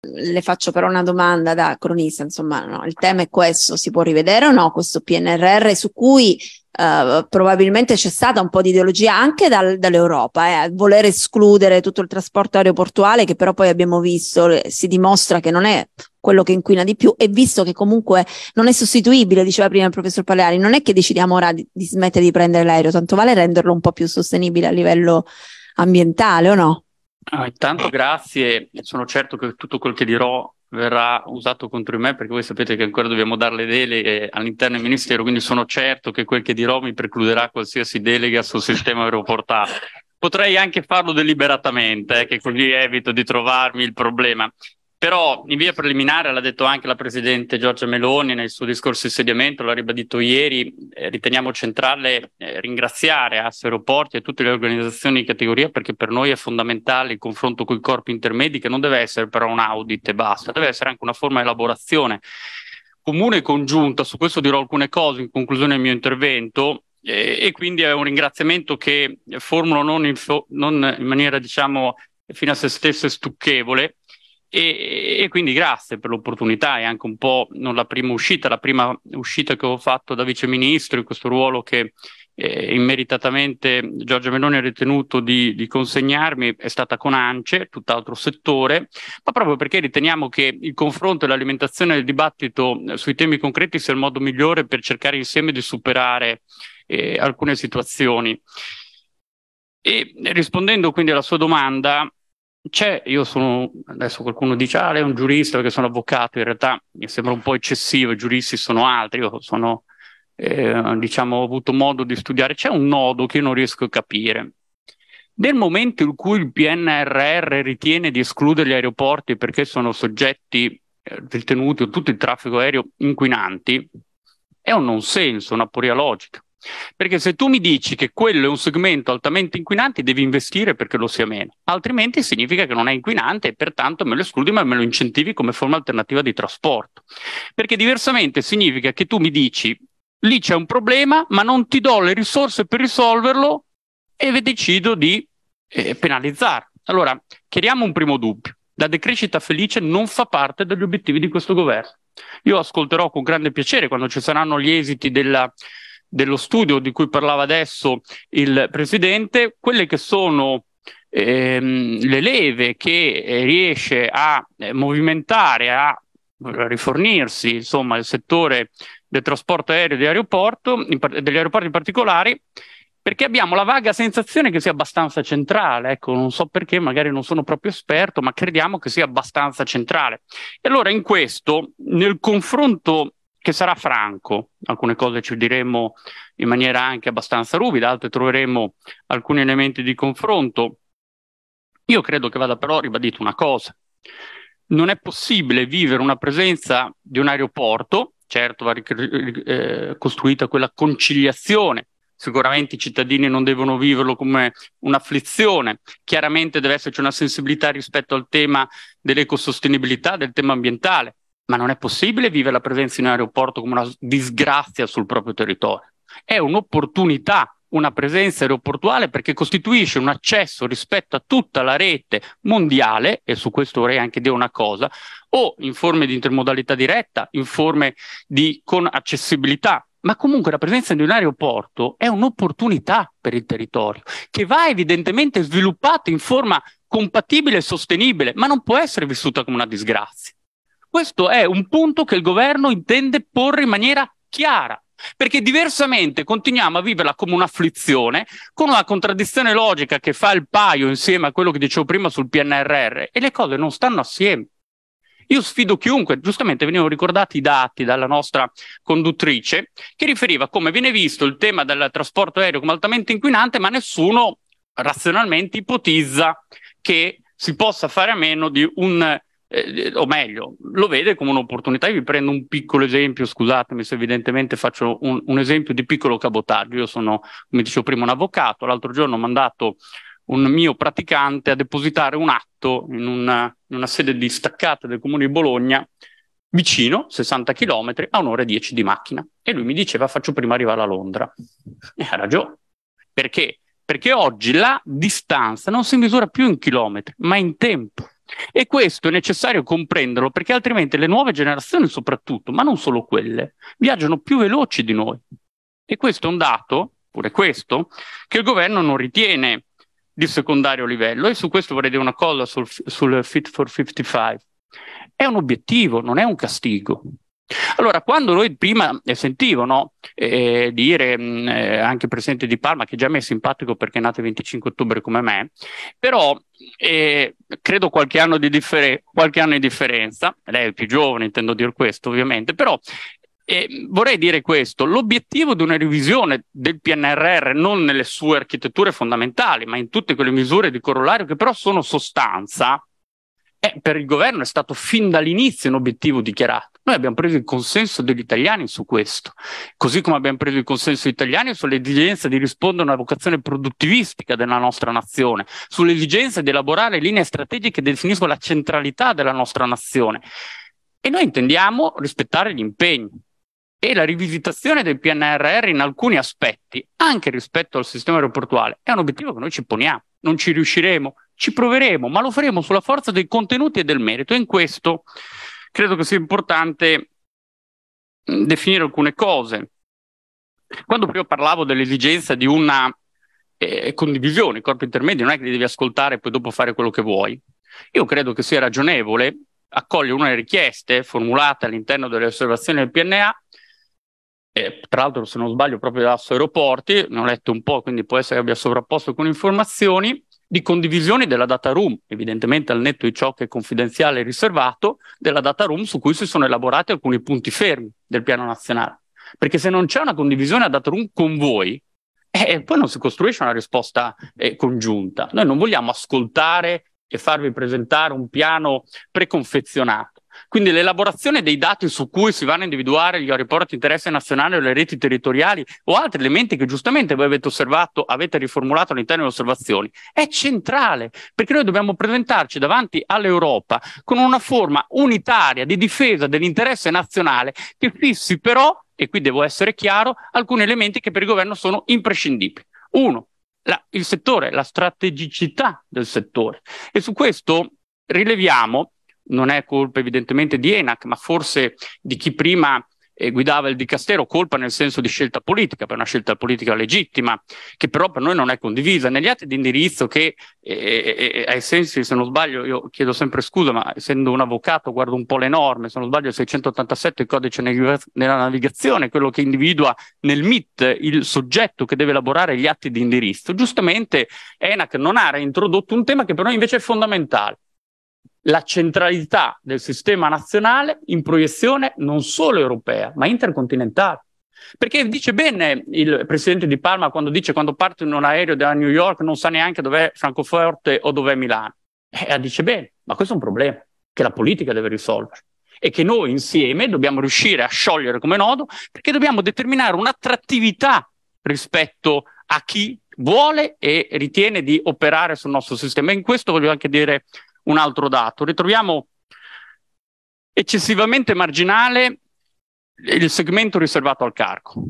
le faccio però una domanda da cronista, insomma, no, il tema è questo, si può rivedere o no questo PNRR su cui eh, probabilmente c'è stata un po' di ideologia anche dal, dall'Europa, eh, voler escludere tutto il trasporto aeroportuale che però poi abbiamo visto eh, si dimostra che non è quello che inquina di più e visto che comunque non è sostituibile, diceva prima il professor Paleari, non è che decidiamo ora di, di smettere di prendere l'aereo, tanto vale renderlo un po' più sostenibile a livello ambientale o no? Ah, intanto grazie, sono certo che tutto quel che dirò verrà usato contro di me perché voi sapete che ancora dobbiamo dare le deleghe all'interno del Ministero, quindi sono certo che quel che dirò mi precluderà qualsiasi delega sul sistema aeroportale. Potrei anche farlo deliberatamente, eh, che così evito di trovarmi il problema. Però in via preliminare, l'ha detto anche la Presidente Giorgia Meloni nel suo discorso di insediamento, l'ha ribadito ieri, eh, riteniamo centrale eh, ringraziare Asso Aeroporti e tutte le organizzazioni di categoria perché per noi è fondamentale il confronto con i corpi intermedi che non deve essere però un audit e basta, deve essere anche una forma di elaborazione comune e congiunta, su questo dirò alcune cose in conclusione del mio intervento, eh, e quindi è un ringraziamento che formulo non in, fo- non in maniera diciamo fino a se stessa stucchevole, e, e, quindi grazie per l'opportunità, e anche un po' non la prima uscita, la prima uscita che ho fatto da viceministro in questo ruolo che eh, immeritatamente Giorgia Meloni ha ritenuto di, di, consegnarmi, è stata con ANCE, tutt'altro settore, ma proprio perché riteniamo che il confronto e l'alimentazione del dibattito eh, sui temi concreti sia il modo migliore per cercare insieme di superare eh, alcune situazioni. E rispondendo quindi alla sua domanda, c'è, io sono, adesso qualcuno dice, ah, lei è un giurista perché sono avvocato, in realtà mi sembra un po' eccessivo, i giuristi sono altri, io sono, eh, diciamo, ho avuto modo di studiare, c'è un nodo che io non riesco a capire. Nel momento in cui il PNRR ritiene di escludere gli aeroporti perché sono soggetti eh, ritenuti o tutto il traffico aereo inquinanti, è un non senso, una poria logica. Perché se tu mi dici che quello è un segmento altamente inquinante, devi investire perché lo sia meno, altrimenti significa che non è inquinante e pertanto me lo escludi ma me lo incentivi come forma alternativa di trasporto. Perché diversamente significa che tu mi dici lì c'è un problema ma non ti do le risorse per risolverlo e decido di eh, penalizzare. Allora, chiariamo un primo dubbio. La decrescita felice non fa parte degli obiettivi di questo governo. Io ascolterò con grande piacere quando ci saranno gli esiti della dello studio di cui parlava adesso il presidente, quelle che sono ehm, le leve che eh, riesce a eh, movimentare, a rifornirsi insomma il settore del trasporto aereo e aeroporto, in, degli aeroporti in particolare, perché abbiamo la vaga sensazione che sia abbastanza centrale, ecco, non so perché, magari non sono proprio esperto, ma crediamo che sia abbastanza centrale. E allora in questo, nel confronto che sarà franco. Alcune cose ci diremo in maniera anche abbastanza ruvida, altre troveremo alcuni elementi di confronto. Io credo che vada però ribadito una cosa. Non è possibile vivere una presenza di un aeroporto, certo va ric- eh, costruita quella conciliazione sicuramente i cittadini non devono viverlo come un'afflizione, chiaramente deve esserci una sensibilità rispetto al tema dell'ecosostenibilità, del tema ambientale, ma non è possibile vivere la presenza in un aeroporto come una disgrazia sul proprio territorio. È un'opportunità una presenza aeroportuale perché costituisce un accesso rispetto a tutta la rete mondiale, e su questo vorrei anche dire una cosa, o in forme di intermodalità diretta, in forme di con accessibilità. Ma comunque la presenza di un aeroporto è un'opportunità per il territorio, che va evidentemente sviluppata in forma compatibile e sostenibile, ma non può essere vissuta come una disgrazia. Questo è un punto che il governo intende porre in maniera chiara, perché diversamente continuiamo a viverla come un'afflizione, con una contraddizione logica che fa il paio insieme a quello che dicevo prima sul PNRR e le cose non stanno assieme. Io sfido chiunque, giustamente venivano ricordati i dati dalla nostra conduttrice, che riferiva come viene visto il tema del trasporto aereo come altamente inquinante, ma nessuno razionalmente ipotizza che si possa fare a meno di un eh, o meglio, lo vede come un'opportunità. Io vi prendo un piccolo esempio, scusatemi se evidentemente faccio un, un esempio di piccolo cabotaggio. Io sono, come dicevo prima, un avvocato, l'altro giorno ho mandato un mio praticante a depositare un atto in una, in una sede distaccata del comune di Bologna vicino, 60 km, a un'ora e 10 di macchina. E lui mi diceva faccio prima arrivare a Londra. E ha ragione. Perché? Perché oggi la distanza non si misura più in chilometri, ma in tempo. E questo è necessario comprenderlo perché altrimenti le nuove generazioni soprattutto, ma non solo quelle, viaggiano più veloci di noi. E questo è un dato, pure questo, che il governo non ritiene di secondario livello e su questo vorrei dire una cosa sul, sul Fit for 55. È un obiettivo, non è un castigo. Allora, quando noi prima eh, sentivo no, eh, eh dire mm, eh, anche il presidente di Parma, che già mi è simpatico perché è nato il 25 ottobre come me, però eh, credo qualche anno, di differ- qualche anno di differenza, lei è più giovane, intendo dire questo ovviamente, però eh, vorrei dire questo, l'obiettivo di una revisione del PNRR non nelle sue architetture fondamentali, ma in tutte quelle misure di corollario che però sono sostanza, eh, per il governo è stato fin dall'inizio un obiettivo dichiarato. Noi abbiamo preso il consenso degli italiani su questo, così come abbiamo preso il consenso degli italiani sull'esigenza di rispondere a una vocazione produttivistica della nostra nazione, sull'esigenza di elaborare linee strategiche che definiscono la centralità della nostra nazione. E noi intendiamo rispettare gli impegni. E la rivisitazione del PNRR in alcuni aspetti, anche rispetto al sistema aeroportuale, è un obiettivo che noi ci poniamo. Non ci riusciremo, ci proveremo, ma lo faremo sulla forza dei contenuti e del merito. E in questo credo che sia importante mm, definire alcune cose. Quando prima parlavo dell'esigenza di una eh, condivisione, corpo intermedio, non è che li devi ascoltare e poi dopo fare quello che vuoi. Io credo che sia ragionevole accogliere una richiesta formulata all'interno delle osservazioni del PNA, eh, tra l'altro se non sbaglio proprio da Asso Aeroporti, ne ho letto un po', quindi può essere che abbia sovrapposto con informazioni, di condivisione della data room, evidentemente al netto di ciò che è confidenziale e riservato, della data room su cui si sono elaborati alcuni punti fermi del piano nazionale. Perché se non c'è una condivisione a data room con voi, eh, poi non si costruisce una risposta eh, congiunta. Noi non vogliamo ascoltare e farvi presentare un piano preconfezionato quindi l'elaborazione dei dati su cui si vanno a individuare gli aeroporti di interesse nazionale o le reti territoriali o altri elementi che giustamente voi avete osservato, avete riformulato all'interno delle osservazioni, è centrale perché noi dobbiamo presentarci davanti all'Europa con una forma unitaria di difesa dell'interesse nazionale che fissi però, e qui devo essere chiaro, alcuni elementi che per il governo sono imprescindibili. Uno, la, il settore, la strategicità del settore. E su questo rileviamo non è colpa evidentemente di ENAC, ma forse di chi prima eh, guidava il dicastero, colpa nel senso di scelta politica, per una scelta politica legittima, che però per noi non è condivisa. Negli atti di indirizzo che, eh, eh, eh, eh ai sensi, se non sbaglio, io chiedo sempre scusa, ma essendo un avvocato guardo un po' le norme, se non sbaglio il 687 il codice neg- nella navigazione, quello che individua nel MIT il soggetto che deve elaborare gli atti di indirizzo, giustamente ENAC non ha reintrodotto un tema che per noi invece è fondamentale la centralità del sistema nazionale in proiezione non solo europea, ma intercontinentale. Perché dice bene il presidente di Palma quando dice quando parte in un aereo da New York non sa neanche dov'è Francoforte o dov'è Milano. E eh, eh, dice bene, ma questo è un problema che la politica deve risolvere e che noi insieme dobbiamo riuscire a sciogliere come nodo perché dobbiamo determinare un'attrattività rispetto a chi vuole e ritiene di operare sul nostro sistema. E in questo voglio anche dire un altro dato. Ritroviamo eccessivamente marginale il segmento riservato al carco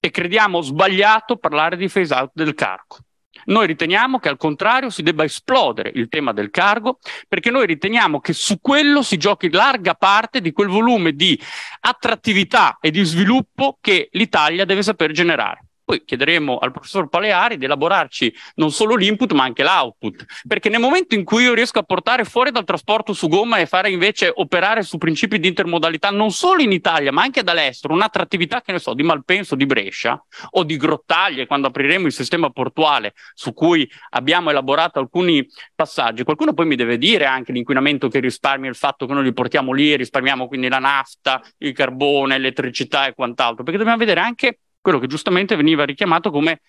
e crediamo sbagliato parlare di phase out del carco. Noi riteniamo che al contrario si debba esplodere il tema del cargo perché noi riteniamo che su quello si giochi larga parte di quel volume di attrattività e di sviluppo che l'Italia deve saper generare poi chiederemo al professor Paleari di elaborarci non solo l'input ma anche l'output, perché nel momento in cui io riesco a portare fuori dal trasporto su gomma e fare invece operare su principi di intermodalità non solo in Italia ma anche dall'estero, un'attrattività che ne so di Malpenso, di Brescia o di Grottaglie quando apriremo il sistema portuale su cui abbiamo elaborato alcuni passaggi, qualcuno poi mi deve dire anche l'inquinamento che risparmia il fatto che noi li portiamo lì e risparmiamo quindi la nafta, il carbone, l'elettricità e quant'altro, perché dobbiamo vedere anche quello che giustamente veniva richiamato come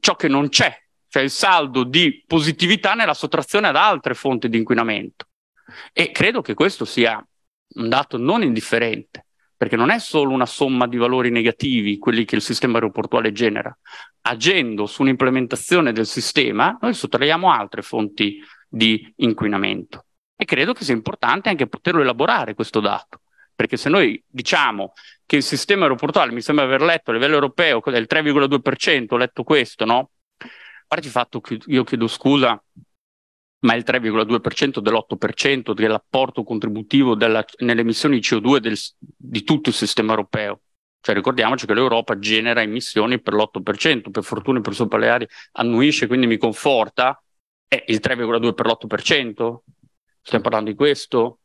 ciò che non c'è, cioè il saldo di positività nella sottrazione ad altre fonti di inquinamento. E credo che questo sia un dato non indifferente, perché non è solo una somma di valori negativi quelli che il sistema aeroportuale genera. Agendo su un'implementazione del sistema, noi sottraiamo altre fonti di inquinamento. E credo che sia importante anche poterlo elaborare questo dato, perché se noi diciamo che il sistema aeroportuale, mi sembra aver letto a livello europeo, del 3,2%, ho letto questo, no? A parte il fatto che io chiedo scusa, ma il 3,2% dell'8% dell'apporto contributivo della, nelle emissioni di CO2 del, di tutto il sistema europeo. Cioè ricordiamoci che l'Europa genera emissioni per l'8%, per fortuna il professor Paleari annuisce, quindi mi conforta, è eh, il 3,2 per l'8%? Stiamo parlando di questo?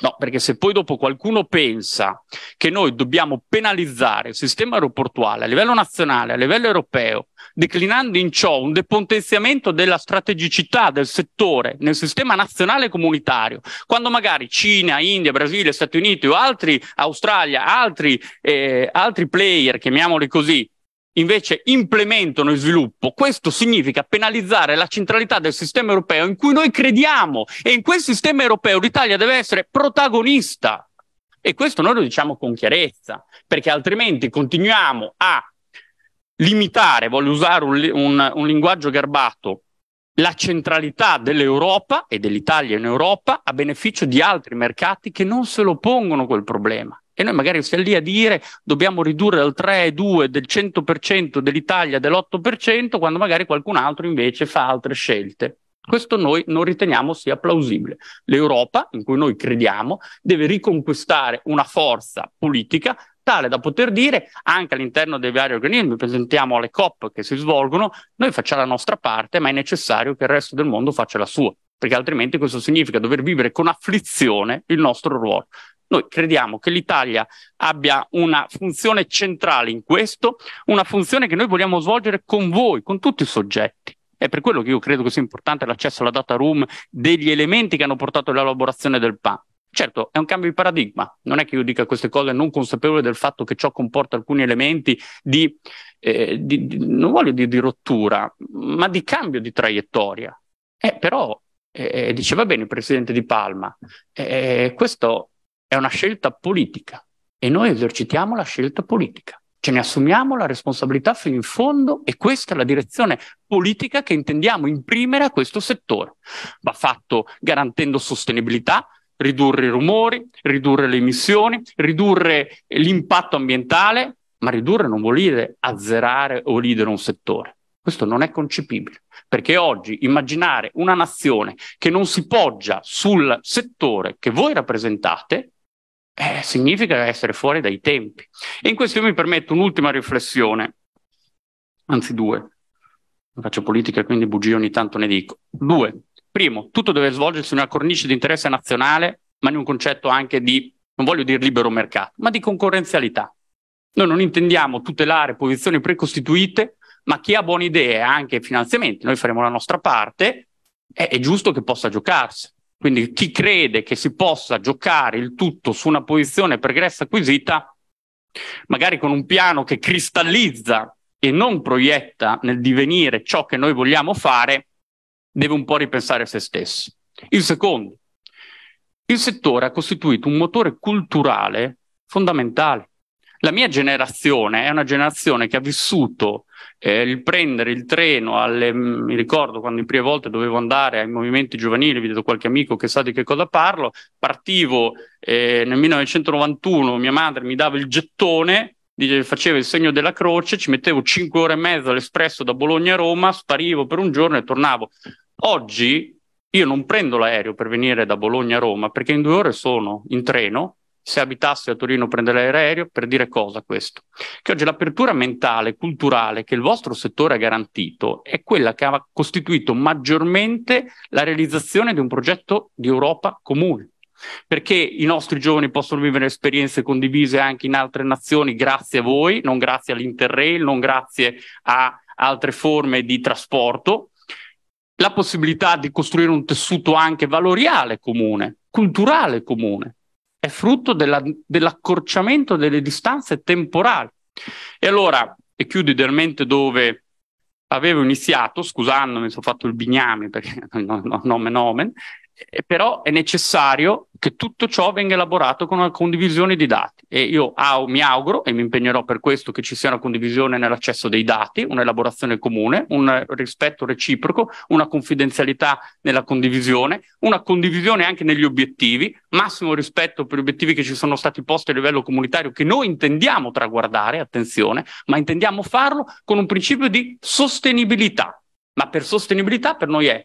No, perché se poi dopo qualcuno pensa che noi dobbiamo penalizzare il sistema aeroportuale a livello nazionale, a livello europeo, declinando in ciò un depotenziamento della strategicità del settore nel sistema nazionale comunitario, quando magari Cina, India, Brasile, Stati Uniti o altri, Australia, altri, eh, altri player, chiamiamoli così, invece implementano il sviluppo, questo significa penalizzare la centralità del sistema europeo in cui noi crediamo e in quel sistema europeo l'Italia deve essere protagonista. E questo noi lo diciamo con chiarezza, perché altrimenti continuiamo a limitare, voglio usare un, un, un linguaggio garbato, la centralità dell'Europa e dell'Italia in Europa a beneficio di altri mercati che non se lo pongono quel problema. E noi magari stiamo lì a dire dobbiamo ridurre dal 3, 2, del 100% dell'Italia dell'8%, quando magari qualcun altro invece fa altre scelte. Questo noi non riteniamo sia plausibile. L'Europa, in cui noi crediamo, deve riconquistare una forza politica tale da poter dire anche all'interno dei vari organismi, presentiamo alle COP che si svolgono, noi facciamo la nostra parte, ma è necessario che il resto del mondo faccia la sua, perché altrimenti questo significa dover vivere con afflizione il nostro ruolo. Noi crediamo che l'Italia abbia una funzione centrale in questo, una funzione che noi vogliamo svolgere con voi, con tutti i soggetti. È per quello che io credo che sia importante l'accesso alla data room degli elementi che hanno portato all'elaborazione del PAN. Certo, è un cambio di paradigma. Non è che io dica queste cose non consapevole del fatto che ciò comporta alcuni elementi di, eh, di, di non voglio dire di rottura, ma di cambio di traiettoria. Eh, però eh, diceva bene il presidente di Palma, eh, questo è una scelta politica e noi esercitiamo la scelta politica. Ce ne assumiamo la responsabilità fino in fondo e questa è la direzione politica che intendiamo imprimere a questo settore. Va fatto garantendo sostenibilità, ridurre i rumori, ridurre le emissioni, ridurre l'impatto ambientale, ma ridurre non vuol dire azzerare o lidere un settore. Questo non è concepibile, perché oggi immaginare una nazione che non si poggia sul settore che voi rappresentate eh, significa essere fuori dai tempi. E in questo io mi permetto un'ultima riflessione, anzi due. Faccio politica, quindi bugie ogni tanto ne dico. Due. Primo, tutto deve svolgersi in una cornice di interesse nazionale, ma in un concetto anche di, non voglio dire libero mercato, ma di concorrenzialità. Noi non intendiamo tutelare posizioni precostituite, ma chi ha buone idee, anche finanziamenti, noi faremo la nostra parte, è, è giusto che possa giocarsi. Quindi chi crede che si possa giocare il tutto su una posizione pregressa acquisita, magari con un piano che cristallizza e non proietta nel divenire ciò che noi vogliamo fare, deve un po' ripensare a se stesso. Il secondo, il settore ha costituito un motore culturale fondamentale. La mia generazione è una generazione che ha vissuto eh, il prendere il treno alle, mm, mi ricordo quando le prime volte dovevo andare ai movimenti giovanili, vi vedo qualche amico che sa di che cosa parlo, partivo eh, nel 1991, mia madre mi dava il gettone, faceva il segno della croce, ci mettevo 5 ore e mezzo all'espresso da Bologna a Roma, sparivo per un giorno e tornavo. Oggi io non prendo l'aereo per venire da Bologna a Roma perché in due ore sono in treno, se abitassi a Torino prenderei l'aereo, per dire cosa questo? Che oggi l'apertura mentale, culturale che il vostro settore ha garantito è quella che ha costituito maggiormente la realizzazione di un progetto di Europa comune. Perché i nostri giovani possono vivere esperienze condivise anche in altre nazioni grazie a voi, non grazie all'Interrail, non grazie a altre forme di trasporto, la possibilità di costruire un tessuto anche valoriale comune, culturale comune è frutto della, dell'accorciamento delle distanze temporali. E allora, e chiudo idealmente dove avevo iniziato, scusandomi se ho fatto il bigname perché no, no, nomen eh, però è necessario che tutto ciò venga elaborato con una condivisione di dati e io au, mi auguro e mi impegnerò per questo che ci sia una condivisione nell'accesso dei dati, un'elaborazione comune, un rispetto reciproco, una confidenzialità nella condivisione, una condivisione anche negli obiettivi, massimo rispetto per gli obiettivi che ci sono stati posti a livello comunitario che noi intendiamo traguardare, attenzione, ma intendiamo farlo con un principio di sostenibilità. Ma per sostenibilità per noi è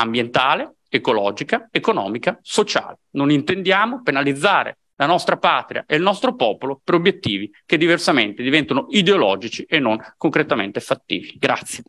ambientale, ecologica, economica, sociale. Non intendiamo penalizzare la nostra patria e il nostro popolo per obiettivi che diversamente diventano ideologici e non concretamente fattivi. Grazie.